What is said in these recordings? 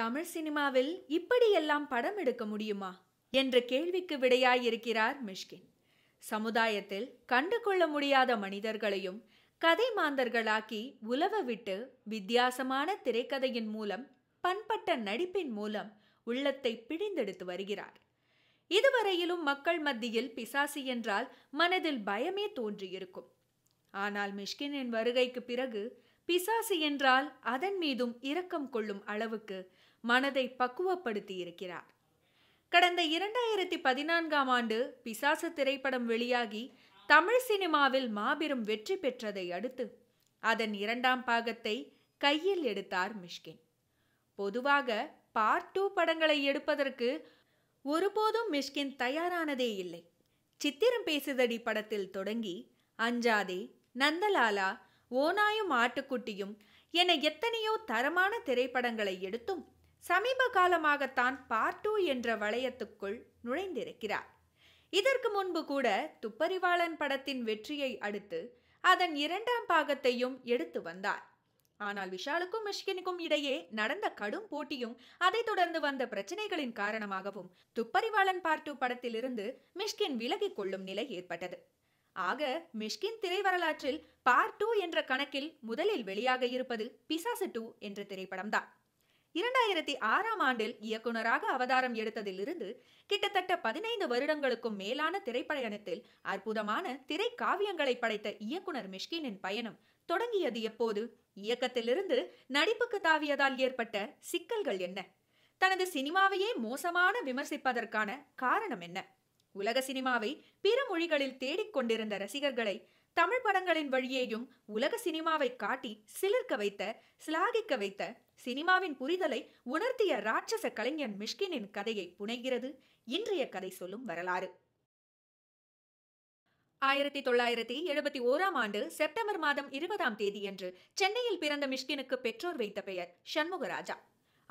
தமிழ் சினிமாவில் இப்படியெல்லாம் படம் எடுக்க முடியுமா என்ற கேள்விக்கு விடையாயிருக்கிறார் மிஷ்கின் சமுதாயத்தில் கண்டுகொள்ள முடியாத மனிதர்களையும் கதை மாந்தர்களாக்கி உலவ விட்டு வித்தியாசமான திரைக்கதையின் மூலம் பண்பட்ட நடிப்பின் மூலம் உள்ளத்தை பிழிந்தெடுத்து வருகிறார் இதுவரையிலும் மக்கள் மத்தியில் பிசாசி என்றால் மனதில் பயமே தோன்றியிருக்கும் ஆனால் மிஷ்கினின் வருகைக்கு பிறகு பிசாசி என்றால் அதன் மீதும் இரக்கம் கொள்ளும் அளவுக்கு மனதை பக்குவப்படுத்தி இருக்கிறார் கடந்த இரண்டாயிரத்தி பதினான்காம் ஆண்டு பிசாசு திரைப்படம் வெளியாகி தமிழ் சினிமாவில் மாபெரும் வெற்றி பெற்றதை அடுத்து அதன் இரண்டாம் பாகத்தை கையில் எடுத்தார் மிஷ்கின் பொதுவாக பார்ட் டூ படங்களை எடுப்பதற்கு ஒருபோதும் மிஷ்கின் தயாரானதே இல்லை சித்திரம் பேசுதடி படத்தில் தொடங்கி அஞ்சாதே நந்தலாலா ஓனாயும் ஆட்டுக்குட்டியும் என எத்தனையோ தரமான திரைப்படங்களை எடுத்தும் சமீப காலமாகத்தான் பார்ட் டூ என்ற வளையத்துக்குள் நுழைந்திருக்கிறார் இதற்கு முன்பு கூட துப்பறிவாளன் படத்தின் வெற்றியை அடுத்து அதன் இரண்டாம் பாகத்தையும் எடுத்து வந்தார் ஆனால் விஷாலுக்கும் மிஷ்கினுக்கும் இடையே நடந்த கடும் போட்டியும் அதைத் தொடர்ந்து வந்த பிரச்சனைகளின் காரணமாகவும் துப்பறிவாளன் டூ படத்திலிருந்து மிஷ்கின் விலகிக் கொள்ளும் நிலை ஏற்பட்டது ஆக மிஷ்கின் திரை வரலாற்றில் பார்ட் டூ என்ற கணக்கில் முதலில் வெளியாக இருப்பது பிசாசு டூ என்ற திரைப்படம்தான் இரண்டாயிரத்தி ஆறாம் ஆண்டில் இயக்குனராக அவதாரம் எடுத்ததிலிருந்து கிட்டத்தட்ட பதினைந்து வருடங்களுக்கும் மேலான திரைப்பயணத்தில் அற்புதமான திரை காவியங்களை படைத்த இயக்குனர் மிஷ்கினின் பயணம் தொடங்கியது எப்போது இயக்கத்திலிருந்து நடிப்புக்கு தாவியதால் ஏற்பட்ட சிக்கல்கள் என்ன தனது சினிமாவையே மோசமான விமர்சிப்பதற்கான காரணம் என்ன உலக சினிமாவை பிற மொழிகளில் தேடிக்கொண்டிருந்த ரசிகர்களை தமிழ் படங்களின் வழியேயும் உலக சினிமாவை காட்டி சிலிர்க்க வைத்த சிலாகிக்க வைத்த சினிமாவின் புரிதலை உணர்த்திய ராட்சச கலைஞன் மிஷ்கினின் கதையை புனைகிறது இன்றைய கதை சொல்லும் வரலாறு ஆயிரத்தி தொள்ளாயிரத்தி எழுபத்தி ஓராம் ஆண்டு செப்டம்பர் மாதம் இருபதாம் தேதியன்று சென்னையில் பிறந்த மிஷ்கினுக்கு பெற்றோர் வைத்த பெயர் சண்முகராஜா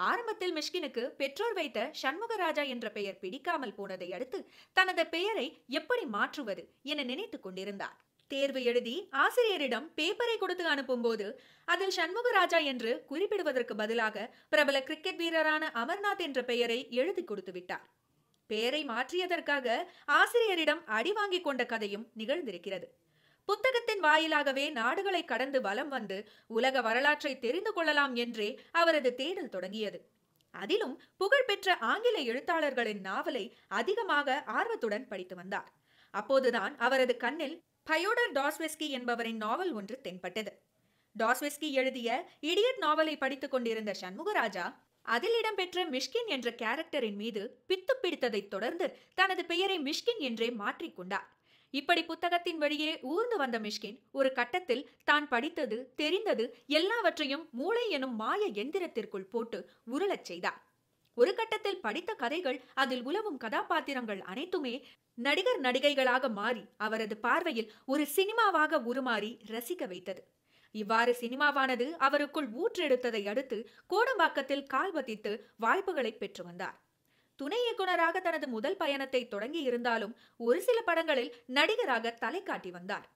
ஆரம்பத்தில் மிஷ்கினுக்கு பெற்றோர் வைத்த சண்முகராஜா என்ற பெயர் பிடிக்காமல் போனதை அடுத்து தனது பெயரை எப்படி மாற்றுவது என நினைத்துக் கொண்டிருந்தார் தேர்வு எழுதி ஆசிரியரிடம் பேப்பரை கொடுத்து அனுப்பும்போது அதில் சண்முகராஜா என்று குறிப்பிடுவதற்கு பதிலாக பிரபல கிரிக்கெட் வீரரான அமர்நாத் என்ற பெயரை எழுதி கொடுத்து விட்டார் பெயரை மாற்றியதற்காக ஆசிரியரிடம் அடி வாங்கிக் கொண்ட கதையும் நிகழ்ந்திருக்கிறது புத்தகத்தின் வாயிலாகவே நாடுகளை கடந்து வலம் வந்து உலக வரலாற்றை தெரிந்து கொள்ளலாம் என்றே அவரது தேடல் தொடங்கியது அதிலும் புகழ்பெற்ற ஆங்கில எழுத்தாளர்களின் நாவலை அதிகமாக ஆர்வத்துடன் படித்து வந்தார் அப்போதுதான் அவரது கண்ணில் பயோடர் டாஸ்வெஸ்கி என்பவரின் நாவல் ஒன்று தென்பட்டது டாஸ்வெஸ்கி எழுதிய இடியட் நாவலை படித்துக் கொண்டிருந்த சண்முகராஜா அதில் இடம்பெற்ற மிஷ்கின் என்ற கேரக்டரின் மீது பித்து பிடித்ததைத் தொடர்ந்து தனது பெயரை மிஷ்கின் என்றே மாற்றிக்கொண்டார் இப்படி புத்தகத்தின் வழியே ஊர்ந்து வந்த மிஷ்கின் ஒரு கட்டத்தில் தான் படித்தது தெரிந்தது எல்லாவற்றையும் மூளை எனும் மாய எந்திரத்திற்குள் போட்டு உருளச் செய்தார் ஒரு கட்டத்தில் படித்த கதைகள் அதில் உலவும் கதாபாத்திரங்கள் அனைத்துமே நடிகர் நடிகைகளாக மாறி அவரது பார்வையில் ஒரு சினிமாவாக உருமாறி ரசிக்க வைத்தது இவ்வாறு சினிமாவானது அவருக்குள் ஊற்றெடுத்ததை அடுத்து கோடம்பாக்கத்தில் கால் வதித்து வாய்ப்புகளை பெற்று வந்தார் துணை இயக்குனராக தனது முதல் பயணத்தை தொடங்கி இருந்தாலும் ஒரு சில படங்களில் நடிகராக தலை காட்டி வந்தார்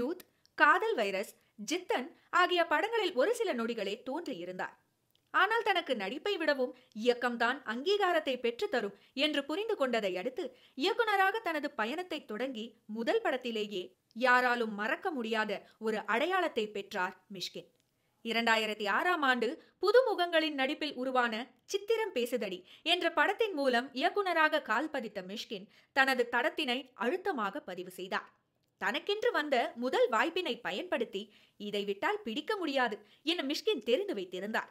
யூத் காதல் வைரஸ் ஜித்தன் ஆகிய படங்களில் ஒரு சில நொடிகளே தோன்றியிருந்தார் ஆனால் தனக்கு நடிப்பை விடவும் இயக்கம்தான் அங்கீகாரத்தை பெற்று தரும் என்று புரிந்து கொண்டதை அடுத்து இயக்குநராக தனது பயணத்தை தொடங்கி முதல் படத்திலேயே யாராலும் மறக்க முடியாத ஒரு அடையாளத்தை பெற்றார் மிஷ்கின் இரண்டாயிரத்தி ஆறாம் ஆண்டு புதுமுகங்களின் நடிப்பில் உருவான சித்திரம் பேசுதடி என்ற படத்தின் மூலம் இயக்குநராக கால் பதித்த மிஷ்கின் தனது தடத்தினை அழுத்தமாக பதிவு செய்தார் தனக்கென்று வந்த முதல் வாய்ப்பினை பயன்படுத்தி இதை விட்டால் பிடிக்க முடியாது என மிஷ்கின் தெரிந்து வைத்திருந்தார்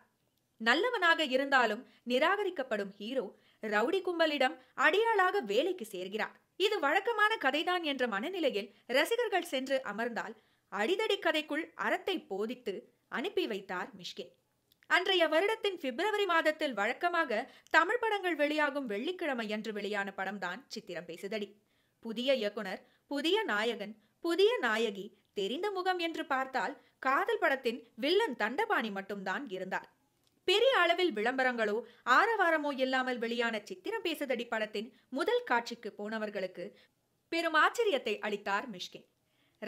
நல்லவனாக இருந்தாலும் நிராகரிக்கப்படும் ஹீரோ ரவுடி கும்பலிடம் அடியாளாக வேலைக்கு சேர்கிறார் இது வழக்கமான கதைதான் என்ற மனநிலையில் ரசிகர்கள் சென்று அமர்ந்தால் அடிதடி கதைக்குள் அறத்தை போதித்து அனுப்பி வைத்தார் மிஷ்கே அன்றைய வருடத்தின் பிப்ரவரி மாதத்தில் வழக்கமாக தமிழ் படங்கள் வெளியாகும் வெள்ளிக்கிழமை என்று வெளியான படம்தான் சித்திரம் பேசுதடி புதிய இயக்குனர் புதிய நாயகன் புதிய நாயகி தெரிந்த முகம் என்று பார்த்தால் காதல் படத்தின் வில்லன் தண்டபாணி மட்டும்தான் இருந்தார் பெரிய அளவில் விளம்பரங்களோ ஆரவாரமோ இல்லாமல் வெளியான சித்திரம் பேசுதடி படத்தின் முதல் காட்சிக்கு போனவர்களுக்கு பெரும் ஆச்சரியத்தை அளித்தார் மிஷ்கின்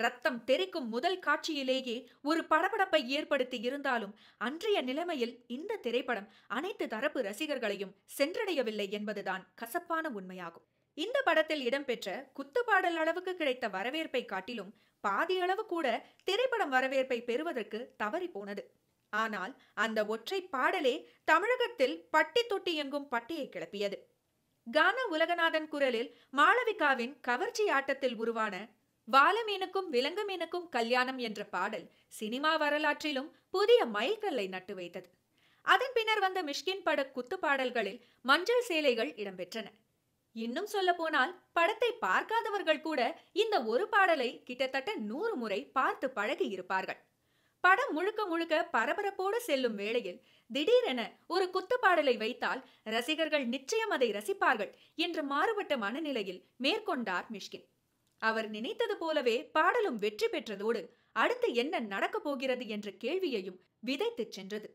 ரத்தம் தெரிக்கும் முதல் காட்சியிலேயே ஒரு படபடப்பை ஏற்படுத்தி இருந்தாலும் அன்றைய நிலைமையில் இந்த திரைப்படம் அனைத்து தரப்பு ரசிகர்களையும் சென்றடையவில்லை என்பதுதான் கசப்பான உண்மையாகும் இந்த படத்தில் இடம்பெற்ற குத்துப்பாடல் அளவுக்கு கிடைத்த வரவேற்பை காட்டிலும் பாதியளவு கூட திரைப்படம் வரவேற்பை பெறுவதற்கு தவறி போனது ஆனால் அந்த ஒற்றை பாடலே தமிழகத்தில் பட்டி தொட்டி எங்கும் பட்டியை கிளப்பியது கான உலகநாதன் குரலில் மாளவிகாவின் கவர்ச்சி ஆட்டத்தில் உருவான வாலமீனுக்கும் விலங்கு மீனுக்கும் கல்யாணம் என்ற பாடல் சினிமா வரலாற்றிலும் புதிய மைல்கல்லை நட்டு வைத்தது அதன் பின்னர் வந்த மிஷ்கின் பட குத்து பாடல்களில் மஞ்சள் சேலைகள் இடம்பெற்றன இன்னும் சொல்ல போனால் படத்தை பார்க்காதவர்கள் கூட இந்த ஒரு பாடலை கிட்டத்தட்ட நூறு முறை பார்த்து பழகி இருப்பார்கள் படம் முழுக்க முழுக்க பரபரப்போடு செல்லும் வேளையில் திடீரென ஒரு குத்துப்பாடலை வைத்தால் ரசிகர்கள் நிச்சயம் அதை ரசிப்பார்கள் என்று மாறுபட்ட மனநிலையில் மேற்கொண்டார் மிஷ்கின் அவர் நினைத்தது போலவே பாடலும் வெற்றி பெற்றதோடு அடுத்து என்ன நடக்கப் போகிறது என்ற கேள்வியையும் விதைத்துச் சென்றது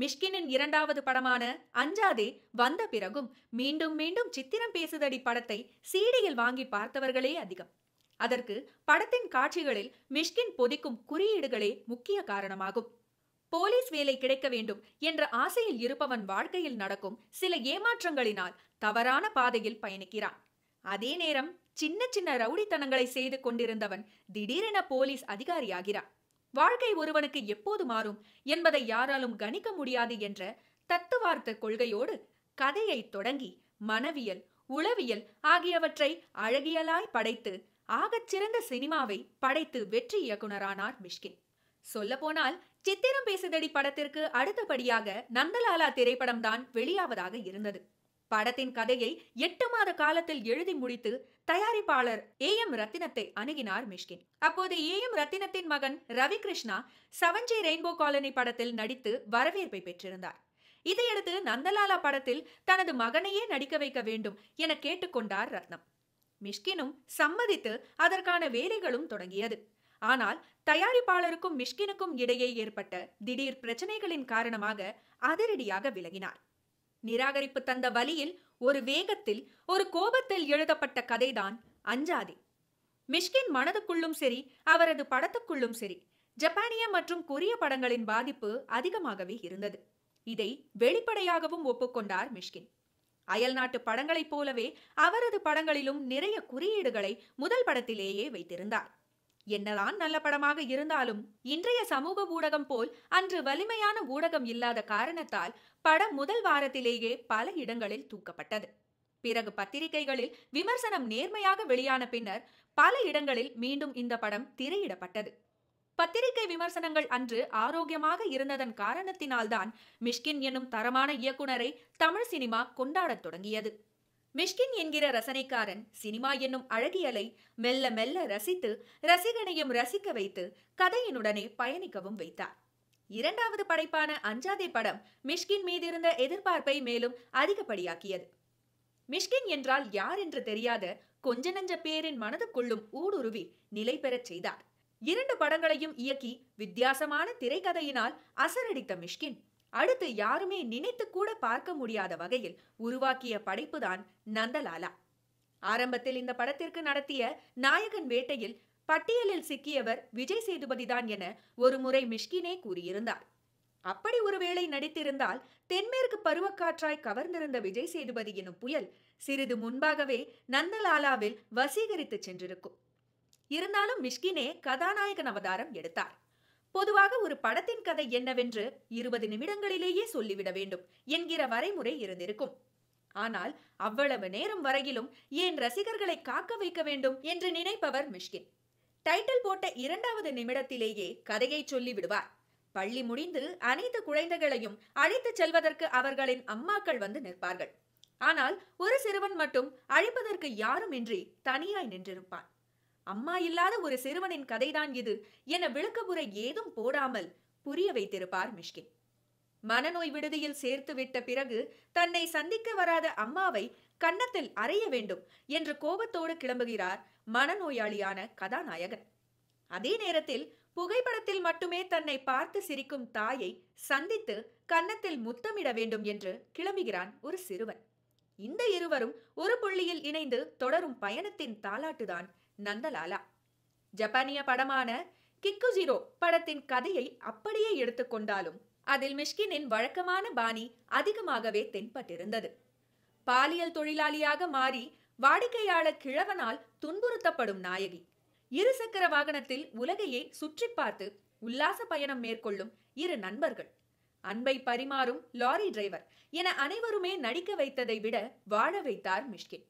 மிஷ்கினின் இரண்டாவது படமான அஞ்சாதே வந்த பிறகும் மீண்டும் மீண்டும் சித்திரம் பேசுதடி படத்தை சீடியில் வாங்கி பார்த்தவர்களே அதிகம் அதற்கு படத்தின் காட்சிகளில் மிஷ்கின் பொதிக்கும் குறியீடுகளே முக்கிய காரணமாகும் போலீஸ் வேலை கிடைக்க வேண்டும் என்ற ஆசையில் இருப்பவன் வாழ்க்கையில் நடக்கும் சில ஏமாற்றங்களினால் தவறான பாதையில் பயணிக்கிறான் அதே நேரம் சின்ன சின்ன ரவுடித்தனங்களை செய்து கொண்டிருந்தவன் திடீரென போலீஸ் அதிகாரியாகிறான் வாழ்க்கை ஒருவனுக்கு எப்போது மாறும் என்பதை யாராலும் கணிக்க முடியாது என்ற தத்துவார்த்த கொள்கையோடு கதையை தொடங்கி மனவியல் உளவியல் ஆகியவற்றை அழகியலாய் படைத்து ஆகச்சிறந்த சினிமாவை படைத்து வெற்றி இயக்குனரானார் மிஷ்கின் சொல்லப்போனால் சித்திரம் பேசுதடி படத்திற்கு அடுத்தபடியாக நந்தலாலா திரைப்படம் தான் வெளியாவதாக இருந்தது படத்தின் கதையை எட்டு மாத காலத்தில் எழுதி முடித்து தயாரிப்பாளர் ஏ எம் ரத்தினத்தை அணுகினார் மிஷ்கின் அப்போது ஏ எம் ரத்தினத்தின் மகன் ரவி கிருஷ்ணா சவஞ்சி ரெயின்போ காலனி படத்தில் நடித்து வரவேற்பை பெற்றிருந்தார் இதையடுத்து நந்தலாலா படத்தில் தனது மகனையே நடிக்க வைக்க வேண்டும் என கேட்டுக்கொண்டார் ரத்னம் மிஷ்கினும் சம்மதித்து அதற்கான வேலைகளும் தொடங்கியது ஆனால் தயாரிப்பாளருக்கும் மிஷ்கினுக்கும் இடையே ஏற்பட்ட திடீர் பிரச்சனைகளின் காரணமாக அதிரடியாக விலகினார் நிராகரிப்பு தந்த வழியில் ஒரு வேகத்தில் ஒரு கோபத்தில் எழுதப்பட்ட கதைதான் அஞ்சாதே மிஷ்கின் மனதுக்குள்ளும் சரி அவரது படத்துக்குள்ளும் சரி ஜப்பானிய மற்றும் கொரிய படங்களின் பாதிப்பு அதிகமாகவே இருந்தது இதை வெளிப்படையாகவும் ஒப்புக்கொண்டார் மிஷ்கின் அயல்நாட்டு படங்களைப் போலவே அவரது படங்களிலும் நிறைய குறியீடுகளை முதல் படத்திலேயே வைத்திருந்தார் என்னதான் நல்ல படமாக இருந்தாலும் இன்றைய சமூக ஊடகம் போல் அன்று வலிமையான ஊடகம் இல்லாத காரணத்தால் படம் முதல் வாரத்திலேயே பல இடங்களில் தூக்கப்பட்டது பிறகு பத்திரிகைகளில் விமர்சனம் நேர்மையாக வெளியான பின்னர் பல இடங்களில் மீண்டும் இந்த படம் திரையிடப்பட்டது பத்திரிகை விமர்சனங்கள் அன்று ஆரோக்கியமாக இருந்ததன் காரணத்தினால்தான் மிஷ்கின் எனும் தரமான இயக்குனரை தமிழ் சினிமா கொண்டாடத் தொடங்கியது மிஷ்கின் என்கிற ரசனைக்காரன் சினிமா என்னும் அழகியலை மெல்ல மெல்ல ரசித்து ரசிகனையும் ரசிக்க வைத்து கதையினுடனே பயணிக்கவும் வைத்தார் இரண்டாவது படைப்பான அஞ்சாதே படம் மிஷ்கின் மீதிருந்த எதிர்பார்ப்பை மேலும் அதிகப்படியாக்கியது மிஷ்கின் என்றால் யார் என்று தெரியாத கொஞ்ச நஞ்ச பேரின் மனதுக்குள்ளும் ஊடுருவி நிலை பெறச் செய்தார் இரண்டு படங்களையும் இயக்கி வித்தியாசமான திரைக்கதையினால் அசரடித்த மிஷ்கின் அடுத்து யாருமே நினைத்து கூட பார்க்க முடியாத வகையில் உருவாக்கிய படைப்புதான் நந்தலாலா ஆரம்பத்தில் இந்த படத்திற்கு நடத்திய நாயகன் வேட்டையில் பட்டியலில் சிக்கியவர் விஜய் சேதுபதிதான் என ஒரு முறை மிஷ்கினே கூறியிருந்தார் அப்படி ஒருவேளை நடித்திருந்தால் தென்மேற்கு பருவக்காற்றாய் கவர்ந்திருந்த விஜய் சேதுபதி எனும் புயல் சிறிது முன்பாகவே நந்தலாலாவில் வசீகரித்து சென்றிருக்கும் இருந்தாலும் மிஷ்கினே கதாநாயகன் அவதாரம் எடுத்தார் பொதுவாக ஒரு படத்தின் கதை என்னவென்று இருபது நிமிடங்களிலேயே சொல்லிவிட வேண்டும் என்கிற வரைமுறை இருந்திருக்கும் ஆனால் அவ்வளவு நேரம் வரையிலும் ஏன் ரசிகர்களை காக்க வைக்க வேண்டும் என்று நினைப்பவர் மிஷ்கின் டைட்டில் போட்ட இரண்டாவது நிமிடத்திலேயே கதையை சொல்லி விடுவார் பள்ளி முடிந்து அனைத்து குழந்தைகளையும் அழைத்துச் செல்வதற்கு அவர்களின் அம்மாக்கள் வந்து நிற்பார்கள் ஆனால் ஒரு சிறுவன் மட்டும் அழைப்பதற்கு யாரும் இன்றி தனியாய் நின்றிருப்பான் அம்மா இல்லாத ஒரு சிறுவனின் கதைதான் இது என விளக்கமுறை ஏதும் போடாமல் புரிய வைத்திருப்பார் மிஷ்கின் மனநோய் விடுதியில் சேர்த்து விட்ட பிறகு தன்னை சந்திக்க வராத அம்மாவை கன்னத்தில் அறைய வேண்டும் என்ற கோபத்தோடு கிளம்புகிறார் மனநோயாளியான கதாநாயகன் அதே நேரத்தில் புகைப்படத்தில் மட்டுமே தன்னை பார்த்து சிரிக்கும் தாயை சந்தித்து கன்னத்தில் முத்தமிட வேண்டும் என்று கிளம்புகிறான் ஒரு சிறுவன் இந்த இருவரும் ஒரு புள்ளியில் இணைந்து தொடரும் பயணத்தின் தாலாட்டுதான் நந்தலாலா ஜப்பானிய படமான கிக்கு ஜீரோ படத்தின் கதையை அப்படியே எடுத்துக்கொண்டாலும் அதில் மிஷ்கினின் வழக்கமான பாணி அதிகமாகவே தென்பட்டிருந்தது பாலியல் தொழிலாளியாக மாறி வாடிக்கையாளர் கிழவனால் துன்புறுத்தப்படும் நாயகி இருசக்கர வாகனத்தில் உலகையே சுற்றி பார்த்து உல்லாச பயணம் மேற்கொள்ளும் இரு நண்பர்கள் அன்பை பரிமாறும் லாரி டிரைவர் என அனைவருமே நடிக்க வைத்ததை விட வாழ வைத்தார் மிஷ்கின்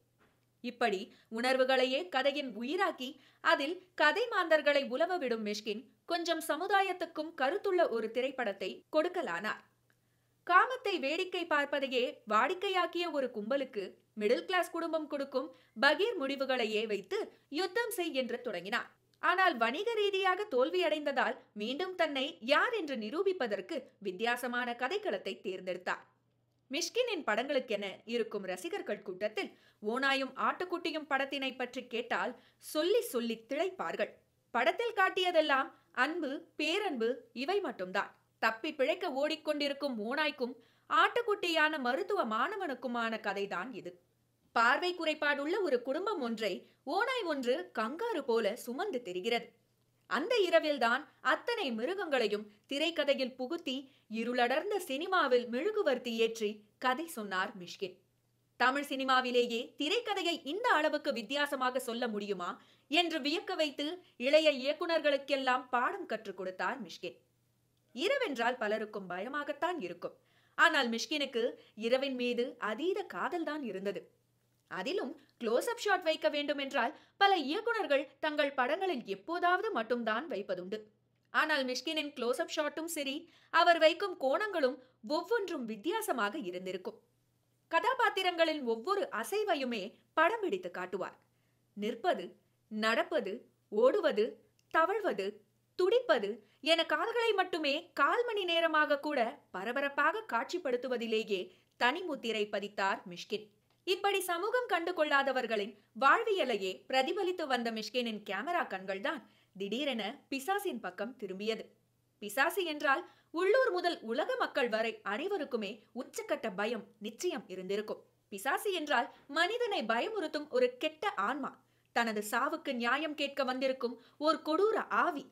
இப்படி உணர்வுகளையே கதையின் உயிராக்கி அதில் கதை மாந்தர்களை உலவ விடும் மிஷ்கின் கொஞ்சம் சமுதாயத்துக்கும் கருத்துள்ள ஒரு திரைப்படத்தை கொடுக்கலானார் காமத்தை வேடிக்கை பார்ப்பதையே வாடிக்கையாக்கிய ஒரு கும்பலுக்கு மிடில் கிளாஸ் குடும்பம் கொடுக்கும் பகீர் முடிவுகளையே வைத்து யுத்தம் செய் என்று தொடங்கினார் ஆனால் வணிக ரீதியாக தோல்வியடைந்ததால் மீண்டும் தன்னை யார் என்று நிரூபிப்பதற்கு வித்தியாசமான கதைக்களத்தை தேர்ந்தெடுத்தார் மிஷ்கினின் படங்களுக்கென இருக்கும் ரசிகர்கள் கூட்டத்தில் ஓனாயும் ஆட்டுக்குட்டியும் படத்தினை பற்றி கேட்டால் சொல்லி சொல்லி திளைப்பார்கள் படத்தில் காட்டியதெல்லாம் அன்பு பேரன்பு இவை மட்டும்தான் தப்பி பிழைக்க ஓடிக்கொண்டிருக்கும் ஓனாய்க்கும் ஆட்டுக்குட்டியான மருத்துவ மாணவனுக்குமான கதைதான் இது பார்வை குறைபாடுள்ள ஒரு குடும்பம் ஒன்றை ஓனாய் ஒன்று கங்காரு போல சுமந்து தெரிகிறது அந்த இரவில்தான் அத்தனை மிருகங்களையும் திரைக்கதையில் புகுத்தி இருளடர்ந்த சினிமாவில் மெழுகுவர்த்தி ஏற்றி கதை சொன்னார் மிஷ்கின் தமிழ் சினிமாவிலேயே திரைக்கதையை இந்த அளவுக்கு வித்தியாசமாக சொல்ல முடியுமா என்று வியக்க வைத்து இளைய இயக்குநர்களுக்கெல்லாம் பாடம் கற்றுக் கொடுத்தார் மிஷ்கின் இரவென்றால் பலருக்கும் பயமாகத்தான் இருக்கும் ஆனால் மிஷ்கினுக்கு இரவின் மீது அதீத காதல்தான் இருந்தது அதிலும் க்ளோஸ் அப் ஷாட் வைக்க வேண்டும் என்றால் பல இயக்குநர்கள் தங்கள் படங்களில் எப்போதாவது மட்டும்தான் வைப்பதுண்டு ஆனால் மிஷ்கினின் க்ளோஸ் அப் ஷாட்டும் சரி அவர் வைக்கும் கோணங்களும் ஒவ்வொன்றும் வித்தியாசமாக இருந்திருக்கும் கதாபாத்திரங்களின் ஒவ்வொரு அசைவையுமே படம் பிடித்து காட்டுவார் நிற்பது நடப்பது ஓடுவது தவழ்வது துடிப்பது என கால்களை மட்டுமே கால் மணி நேரமாக கூட பரபரப்பாக காட்சிப்படுத்துவதிலேயே தனிமுத்திரை பதித்தார் மிஷ்கின் இப்படி சமூகம் கண்டு கொள்ளாதவர்களின் வாழ்வியலையே பிரதிபலித்து வந்த மிஷ்கேனின் கேமரா கண்கள்தான் திடீரென பிசாசின் பக்கம் திரும்பியது பிசாசு என்றால் உள்ளூர் முதல் உலக மக்கள் வரை அனைவருக்குமே உச்சக்கட்ட பயம் நிச்சயம் இருந்திருக்கும் பிசாசு என்றால் மனிதனை பயமுறுத்தும் ஒரு கெட்ட ஆன்மா தனது சாவுக்கு நியாயம் கேட்க வந்திருக்கும் ஒரு கொடூர ஆவி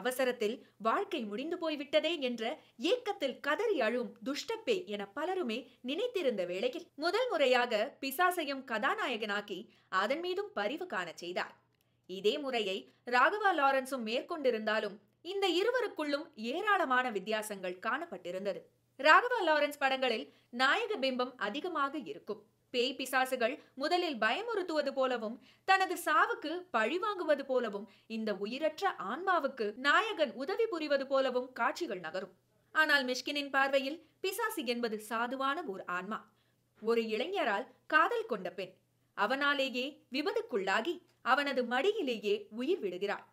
அவசரத்தில் வாழ்க்கை முடிந்து போய்விட்டதே என்ற ஏக்கத்தில் கதறி அழும் துஷ்டப்பே என பலருமே நினைத்திருந்த வேளையில் முதல் முறையாக பிசாசையும் கதாநாயகனாக்கி அதன் மீதும் பரிவு காணச் செய்தார் இதே முறையை ராகவா லாரன்ஸும் மேற்கொண்டிருந்தாலும் இந்த இருவருக்குள்ளும் ஏராளமான வித்தியாசங்கள் காணப்பட்டிருந்தது ராகவா லாரன்ஸ் படங்களில் நாயக பிம்பம் அதிகமாக இருக்கும் பேய் பிசாசுகள் முதலில் பயமுறுத்துவது போலவும் தனது சாவுக்கு பழி வாங்குவது போலவும் இந்த உயிரற்ற ஆன்மாவுக்கு நாயகன் உதவி புரிவது போலவும் காட்சிகள் நகரும் ஆனால் மிஷ்கினின் பார்வையில் பிசாசு என்பது சாதுவான ஒரு ஆன்மா ஒரு இளைஞரால் காதல் கொண்ட பெண் அவனாலேயே விபத்துக்குள்ளாகி அவனது மடியிலேயே உயிர் விடுகிறாள்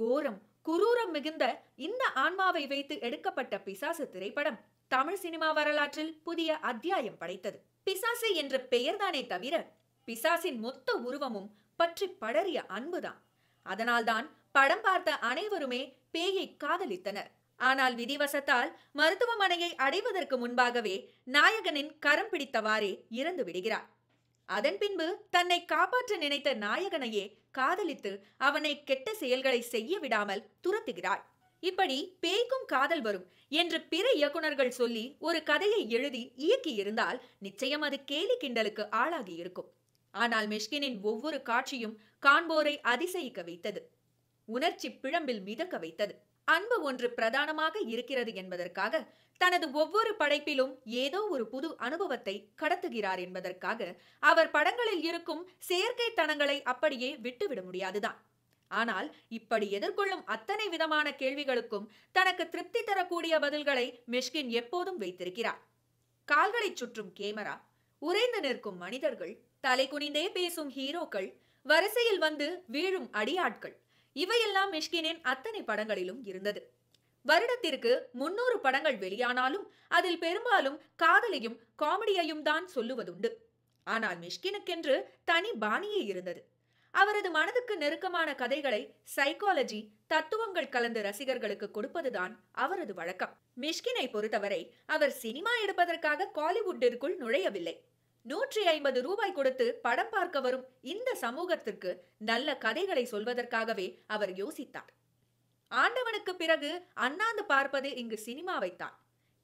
கோரம் குரூரம் மிகுந்த இந்த ஆன்மாவை வைத்து எடுக்கப்பட்ட பிசாசு திரைப்படம் தமிழ் சினிமா வரலாற்றில் புதிய அத்தியாயம் படைத்தது பிசாசு என்ற பெயர்தானே தவிர பிசாசின் மொத்த உருவமும் பற்றி படறிய அன்புதான் அதனால்தான் படம் பார்த்த அனைவருமே பேயை காதலித்தனர் ஆனால் விதிவசத்தால் மருத்துவமனையை அடைவதற்கு முன்பாகவே நாயகனின் கரம் பிடித்தவாறே இறந்து விடுகிறார் அதன் பின்பு தன்னை காப்பாற்ற நினைத்த நாயகனையே காதலித்து அவனை கெட்ட செயல்களை செய்ய விடாமல் துரத்துகிறாள் இப்படி பேய்க்கும் காதல் வரும் என்று பிற இயக்குனர்கள் சொல்லி ஒரு கதையை எழுதி இயக்கி இருந்தால் நிச்சயம் அது கேலி கிண்டலுக்கு ஆளாகி இருக்கும் ஆனால் மிஷ்கினின் ஒவ்வொரு காட்சியும் காண்போரை அதிசயிக்க வைத்தது உணர்ச்சி பிழம்பில் மிதக்க வைத்தது அன்பு ஒன்று பிரதானமாக இருக்கிறது என்பதற்காக தனது ஒவ்வொரு படைப்பிலும் ஏதோ ஒரு புது அனுபவத்தை கடத்துகிறார் என்பதற்காக அவர் படங்களில் இருக்கும் செயற்கைத்தனங்களை அப்படியே விட்டுவிட முடியாதுதான் ஆனால் இப்படி எதிர்கொள்ளும் அத்தனை விதமான கேள்விகளுக்கும் தனக்கு திருப்தி தரக்கூடிய பதில்களை மிஷ்கின் எப்போதும் வைத்திருக்கிறார் கால்களை சுற்றும் கேமரா உறைந்து நிற்கும் மனிதர்கள் தலை குனிந்தே பேசும் ஹீரோக்கள் வரிசையில் வந்து வீழும் அடியாட்கள் இவையெல்லாம் மிஷ்கினின் அத்தனை படங்களிலும் இருந்தது வருடத்திற்கு முன்னூறு படங்கள் வெளியானாலும் அதில் பெரும்பாலும் காதலையும் காமெடியையும் தான் சொல்லுவதுண்டு ஆனால் மிஷ்கினுக்கென்று தனி பாணியே இருந்தது அவரது மனதுக்கு நெருக்கமான கதைகளை சைக்காலஜி தத்துவங்கள் கலந்து ரசிகர்களுக்கு கொடுப்பதுதான் அவரது வழக்கம் மிஷ்கினை பொறுத்தவரை அவர் சினிமா எடுப்பதற்காக காலிவுட்டிற்குள் நுழையவில்லை நூற்றி ஐம்பது ரூபாய் கொடுத்து படம் பார்க்க வரும் இந்த சமூகத்திற்கு நல்ல கதைகளை சொல்வதற்காகவே அவர் யோசித்தார் ஆண்டவனுக்கு பிறகு அண்ணாந்து பார்ப்பது இங்கு சினிமாவைத்தான்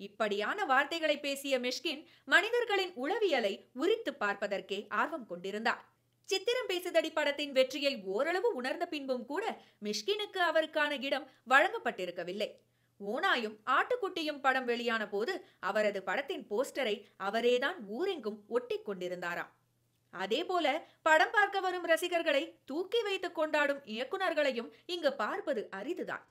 இப்படியான வார்த்தைகளை பேசிய மிஷ்கின் மனிதர்களின் உளவியலை உரித்து பார்ப்பதற்கே ஆர்வம் கொண்டிருந்தார் சித்திரம் பேசுதடி படத்தின் வெற்றியை ஓரளவு உணர்ந்த பின்பும் கூட மிஷ்கினுக்கு அவருக்கான இடம் வழங்கப்பட்டிருக்கவில்லை ஓனாயும் ஆட்டுக்குட்டியும் படம் வெளியான போது அவரது படத்தின் போஸ்டரை அவரேதான் ஊரெங்கும் ஒட்டி கொண்டிருந்தாராம் அதேபோல படம் பார்க்க வரும் ரசிகர்களை தூக்கி வைத்துக் கொண்டாடும் இயக்குநர்களையும் இங்கு பார்ப்பது அரிதுதான்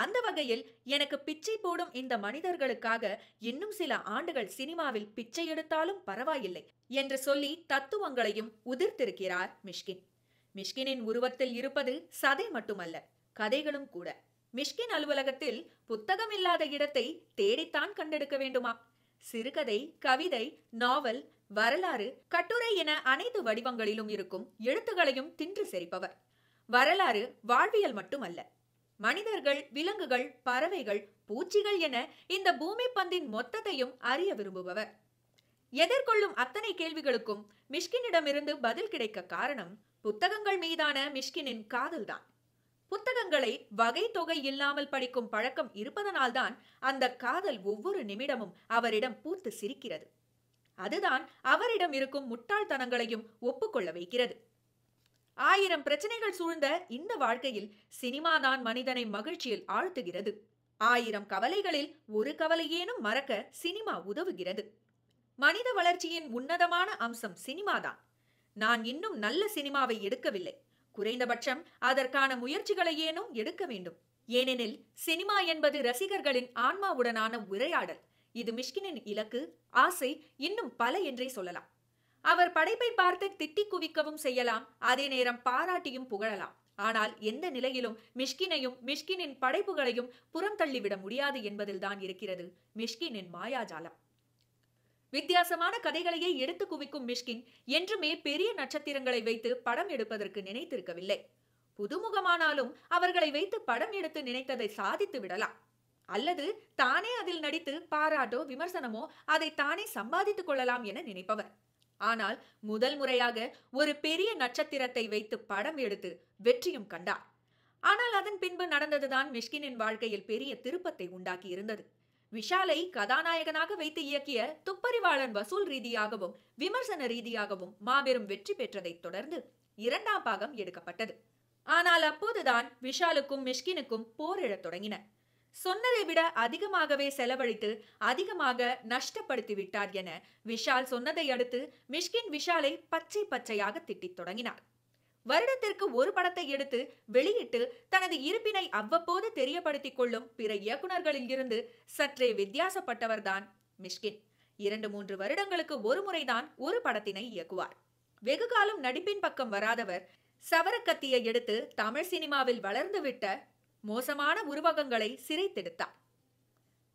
அந்த வகையில் எனக்கு பிச்சை போடும் இந்த மனிதர்களுக்காக இன்னும் சில ஆண்டுகள் சினிமாவில் பிச்சை எடுத்தாலும் பரவாயில்லை என்று சொல்லி தத்துவங்களையும் உதிர்த்திருக்கிறார் மிஷ்கின் மிஷ்கினின் உருவத்தில் இருப்பது சதை மட்டுமல்ல கதைகளும் கூட மிஷ்கின் அலுவலகத்தில் புத்தகம் இல்லாத இடத்தை தேடித்தான் கண்டெடுக்க வேண்டுமா சிறுகதை கவிதை நாவல் வரலாறு கட்டுரை என அனைத்து வடிவங்களிலும் இருக்கும் எழுத்துகளையும் தின்று செறிப்பவர் வரலாறு வாழ்வியல் மட்டுமல்ல மனிதர்கள் விலங்குகள் பறவைகள் பூச்சிகள் என இந்த பூமி பந்தின் மொத்தத்தையும் அறிய விரும்புபவர் எதிர்கொள்ளும் அத்தனை கேள்விகளுக்கும் மிஷ்கினிடமிருந்து பதில் கிடைக்க காரணம் புத்தகங்கள் மீதான மிஷ்கினின் காதல்தான் புத்தகங்களை வகை தொகை இல்லாமல் படிக்கும் பழக்கம் இருப்பதனால்தான் அந்த காதல் ஒவ்வொரு நிமிடமும் அவரிடம் பூத்து சிரிக்கிறது அதுதான் அவரிடம் இருக்கும் முட்டாள்தனங்களையும் ஒப்புக்கொள்ள வைக்கிறது ஆயிரம் பிரச்சனைகள் சூழ்ந்த இந்த வாழ்க்கையில் சினிமாதான் மனிதனை மகிழ்ச்சியில் ஆழ்த்துகிறது ஆயிரம் கவலைகளில் ஒரு கவலையேனும் மறக்க சினிமா உதவுகிறது மனித வளர்ச்சியின் உன்னதமான அம்சம் சினிமாதான் நான் இன்னும் நல்ல சினிமாவை எடுக்கவில்லை குறைந்தபட்சம் அதற்கான முயற்சிகளையேனும் எடுக்க வேண்டும் ஏனெனில் சினிமா என்பது ரசிகர்களின் ஆன்மாவுடனான உரையாடல் இது மிஷ்கினின் இலக்கு ஆசை இன்னும் பல என்றே சொல்லலாம் அவர் படைப்பை பார்த்து திட்டி குவிக்கவும் செய்யலாம் அதே நேரம் பாராட்டியும் புகழலாம் ஆனால் எந்த நிலையிலும் மிஷ்கினையும் மிஷ்கினின் படைப்புகளையும் புறம் தள்ளிவிட முடியாது என்பதில்தான் இருக்கிறது மிஷ்கினின் மாயாஜாலம் வித்தியாசமான கதைகளையே எடுத்து குவிக்கும் மிஷ்கின் என்றுமே பெரிய நட்சத்திரங்களை வைத்து படம் எடுப்பதற்கு நினைத்திருக்கவில்லை புதுமுகமானாலும் அவர்களை வைத்து படம் எடுத்து நினைத்ததை சாதித்து விடலாம் அல்லது தானே அதில் நடித்து பாராட்டோ விமர்சனமோ அதை தானே சம்பாதித்துக் கொள்ளலாம் என நினைப்பவர் ஆனால் முதல் முறையாக ஒரு பெரிய நட்சத்திரத்தை வைத்து படம் எடுத்து வெற்றியும் கண்டார் ஆனால் அதன் பின்பு நடந்ததுதான் மிஷ்கினின் வாழ்க்கையில் பெரிய திருப்பத்தை உண்டாக்கி இருந்தது விஷாலை கதாநாயகனாக வைத்து இயக்கிய துப்பறிவாளன் வசூல் ரீதியாகவும் விமர்சன ரீதியாகவும் மாபெரும் வெற்றி பெற்றதைத் தொடர்ந்து இரண்டாம் பாகம் எடுக்கப்பட்டது ஆனால் அப்போதுதான் விஷாலுக்கும் மிஷ்கினுக்கும் போரிழத் தொடங்கின சொன்னதை விட அதிகமாகவே செலவழித்து அதிகமாக நஷ்டப்படுத்தி விட்டார் என விஷால் சொன்னதை அடுத்து மிஷ்கின் விஷாலை பச்சை பச்சையாக திட்டித் தொடங்கினார் வருடத்திற்கு ஒரு படத்தை எடுத்து வெளியிட்டு தனது இருப்பினை அவ்வப்போது தெரியப்படுத்திக் கொள்ளும் பிற இயக்குநர்களில் இருந்து சற்றே வித்தியாசப்பட்டவர்தான் மிஷ்கின் இரண்டு மூன்று வருடங்களுக்கு ஒரு முறைதான் ஒரு படத்தினை இயக்குவார் வெகு காலம் நடிப்பின் பக்கம் வராதவர் சவரக்கத்தியை எடுத்து தமிழ் சினிமாவில் வளர்ந்துவிட்ட மோசமான உருவகங்களை சிறைத்தெடுத்தார்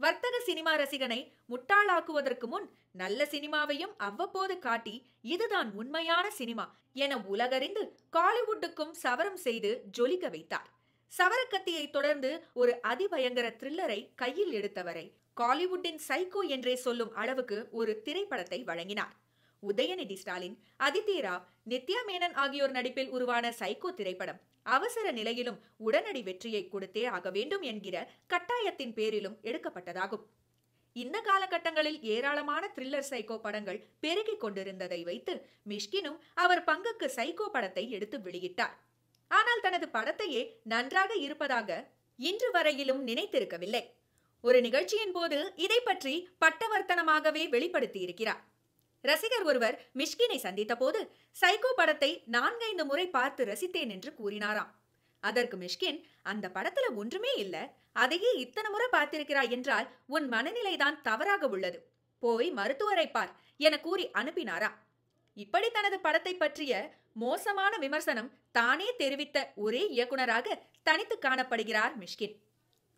வர்த்தக சினிமா ரசிகனை முட்டாளாக்குவதற்கு முன் நல்ல சினிமாவையும் அவ்வப்போது காட்டி இதுதான் உண்மையான சினிமா என உலகறிந்து காலிவுட்டுக்கும் சவரம் செய்து ஜொலிக்க வைத்தார் சவரக்கத்தியை தொடர்ந்து ஒரு அதிபயங்கர த்ரில்லரை கையில் எடுத்தவரை காலிவுட்டின் சைக்கோ என்றே சொல்லும் அளவுக்கு ஒரு திரைப்படத்தை வழங்கினார் உதயநிதி ஸ்டாலின் அதித்தி ராவ் நித்யா மேனன் ஆகியோர் நடிப்பில் உருவான சைக்கோ திரைப்படம் அவசர நிலையிலும் உடனடி வெற்றியை கொடுத்தே ஆக வேண்டும் என்கிற கட்டாயத்தின் பேரிலும் எடுக்கப்பட்டதாகும் இந்த காலகட்டங்களில் ஏராளமான த்ரில்லர் சைக்கோ படங்கள் பெருகிக் கொண்டிருந்ததை வைத்து மிஷ்கினும் அவர் பங்குக்கு சைக்கோ படத்தை எடுத்து வெளியிட்டார் ஆனால் தனது படத்தையே நன்றாக இருப்பதாக இன்று வரையிலும் நினைத்திருக்கவில்லை ஒரு நிகழ்ச்சியின் போது இதை பற்றி பட்டவர்த்தனமாகவே வெளிப்படுத்தியிருக்கிறார் ரசிகர் ஒருவர் மிஷ்கினை சந்தித்த போது சைகோ படத்தை நான்கைந்து முறை பார்த்து ரசித்தேன் என்று கூறினாராம் அதற்கு மிஷ்கின் அந்த படத்துல ஒன்றுமே இல்ல அதையே இத்தனை முறை பார்த்திருக்கிறாய் என்றால் உன் மனநிலைதான் தவறாக உள்ளது போய் மருத்துவரை பார் என கூறி அனுப்பினாரா இப்படி தனது படத்தை பற்றிய மோசமான விமர்சனம் தானே தெரிவித்த ஒரே இயக்குனராக தனித்து காணப்படுகிறார் மிஷ்கின்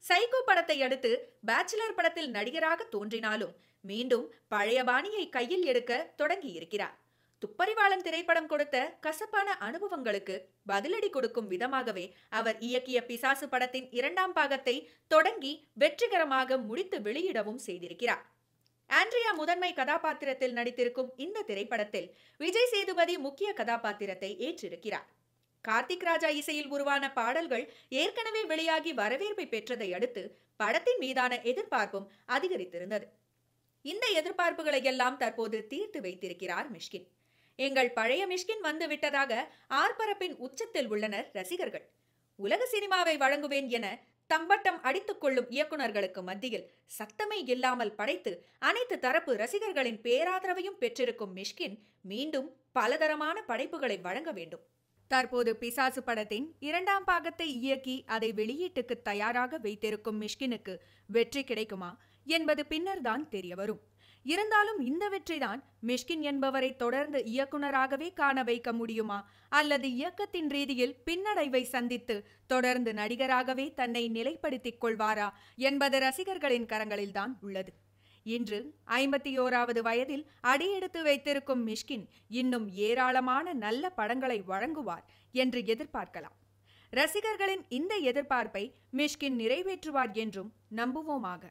சைகோ படத்தை அடுத்து பேச்சுலர் படத்தில் நடிகராக தோன்றினாலும் மீண்டும் பழைய பாணியை கையில் எடுக்க தொடங்கியிருக்கிறார் துப்பறிவாளன் திரைப்படம் கொடுத்த கசப்பான அனுபவங்களுக்கு பதிலடி கொடுக்கும் விதமாகவே அவர் இயக்கிய பிசாசு படத்தின் இரண்டாம் பாகத்தை தொடங்கி வெற்றிகரமாக முடித்து வெளியிடவும் செய்திருக்கிறார் ஆண்ட்ரியா முதன்மை கதாபாத்திரத்தில் நடித்திருக்கும் இந்த திரைப்படத்தில் விஜய் சேதுபதி முக்கிய கதாபாத்திரத்தை ஏற்றிருக்கிறார் கார்த்திக் ராஜா இசையில் உருவான பாடல்கள் ஏற்கனவே வெளியாகி வரவேற்பை பெற்றதை அடுத்து படத்தின் மீதான எதிர்பார்ப்பும் அதிகரித்திருந்தது இந்த எதிர்பார்ப்புகளை எல்லாம் தற்போது தீர்த்து வைத்திருக்கிறார் மிஷ்கின் எங்கள் பழைய மிஷ்கின் வந்து விட்டதாக ஆர்ப்பரப்பின் உச்சத்தில் உள்ளனர் ரசிகர்கள் உலக சினிமாவை வழங்குவேன் என தம்பட்டம் அடித்துக் கொள்ளும் இயக்குநர்களுக்கு மத்தியில் சத்தமே இல்லாமல் படைத்து அனைத்து தரப்பு ரசிகர்களின் பேராதரவையும் பெற்றிருக்கும் மிஷ்கின் மீண்டும் பலதரமான படைப்புகளை வழங்க வேண்டும் தற்போது பிசாசு படத்தின் இரண்டாம் பாகத்தை இயக்கி அதை வெளியீட்டுக்கு தயாராக வைத்திருக்கும் மிஷ்கினுக்கு வெற்றி கிடைக்குமா என்பது பின்னர்தான் தெரியவரும் இருந்தாலும் இந்த வெற்றிதான் மிஷ்கின் என்பவரை தொடர்ந்து இயக்குனராகவே காண வைக்க முடியுமா அல்லது இயக்கத்தின் ரீதியில் பின்னடைவை சந்தித்து தொடர்ந்து நடிகராகவே தன்னை நிலைப்படுத்திக் கொள்வாரா என்பது ரசிகர்களின் கரங்களில்தான் உள்ளது இன்று ஐம்பத்தி ஓராவது வயதில் அடியெடுத்து வைத்திருக்கும் மிஷ்கின் இன்னும் ஏராளமான நல்ல படங்களை வழங்குவார் என்று எதிர்பார்க்கலாம் ரசிகர்களின் இந்த எதிர்பார்ப்பை மிஷ்கின் நிறைவேற்றுவார் என்றும் நம்புவோமாக